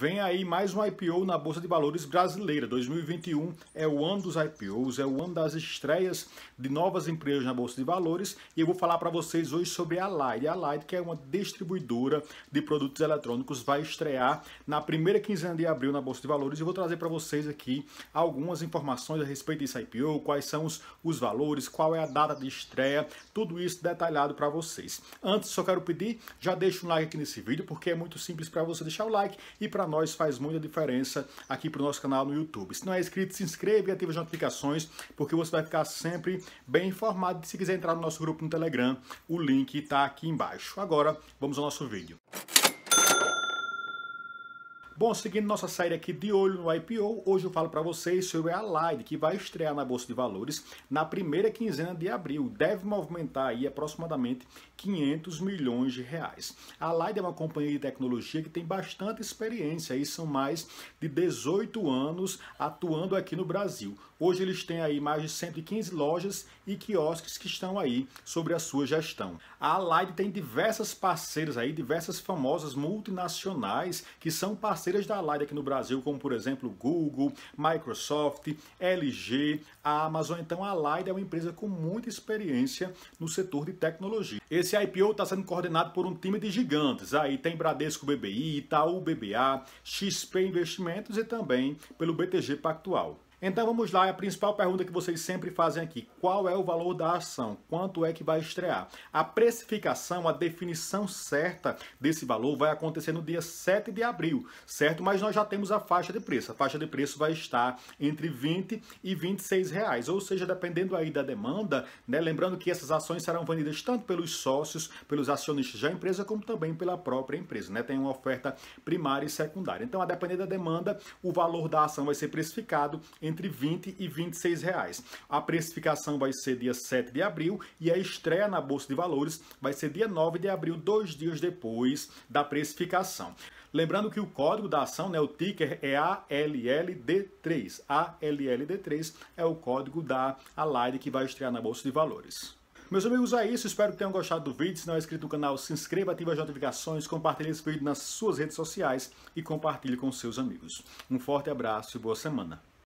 Vem aí mais um IPO na Bolsa de Valores brasileira. 2021 é o ano dos IPOs, é o ano das estreias de novas empresas na Bolsa de Valores. E eu vou falar para vocês hoje sobre a Light. A Light, que é uma distribuidora de produtos eletrônicos, vai estrear na primeira quinzena de abril na Bolsa de Valores. E eu vou trazer para vocês aqui algumas informações a respeito desse IPO, quais são os, os valores, qual é a data de estreia, tudo isso detalhado para vocês. Antes, só quero pedir, já deixa um like aqui nesse vídeo, porque é muito simples para você deixar o like e para nós faz muita diferença aqui para o nosso canal no YouTube. Se não é inscrito, se inscreva e ative as notificações, porque você vai ficar sempre bem informado. Se quiser entrar no nosso grupo no Telegram, o link está aqui embaixo. Agora, vamos ao nosso vídeo. Bom, seguindo nossa série aqui de olho no IPO, hoje eu falo para vocês sobre a Allied, que vai estrear na Bolsa de Valores na primeira quinzena de abril. Deve movimentar aí aproximadamente 500 milhões de reais. A Allied é uma companhia de tecnologia que tem bastante experiência, aí são mais de 18 anos atuando aqui no Brasil. Hoje eles têm aí mais de 115 lojas e quiosques que estão aí sobre a sua gestão. A Allied tem diversas parceiras aí, diversas famosas multinacionais que são parceiras parceiras da Alida aqui no Brasil, como por exemplo Google, Microsoft, LG, a Amazon. Então a Alida é uma empresa com muita experiência no setor de tecnologia. Esse IPO está sendo coordenado por um time de gigantes. Aí tem Bradesco BBI, Itaú BBA, XP Investimentos e também pelo BTG Pactual. Então vamos lá, a principal pergunta que vocês sempre fazem aqui: qual é o valor da ação? Quanto é que vai estrear? A precificação, a definição certa desse valor vai acontecer no dia 7 de abril, certo? Mas nós já temos a faixa de preço. A faixa de preço vai estar entre 20 e 26 reais, ou seja, dependendo aí da demanda, né? Lembrando que essas ações serão vendidas tanto pelos sócios, pelos acionistas da empresa, como também pela própria empresa, né? Tem uma oferta primária e secundária. Então, a depender da demanda, o valor da ação vai ser precificado entre 20 e 26 reais. A precificação vai ser dia 7 de abril e a estreia na Bolsa de Valores vai ser dia 9 de abril, dois dias depois da precificação. Lembrando que o código da ação, né, o ticker é ALLD3. ALLD3 é o código da Allied que vai estrear na Bolsa de Valores. Meus amigos, é isso. Espero que tenham gostado do vídeo. Se não é inscrito no canal, se inscreva, ative as notificações, compartilhe esse vídeo nas suas redes sociais e compartilhe com seus amigos. Um forte abraço e boa semana.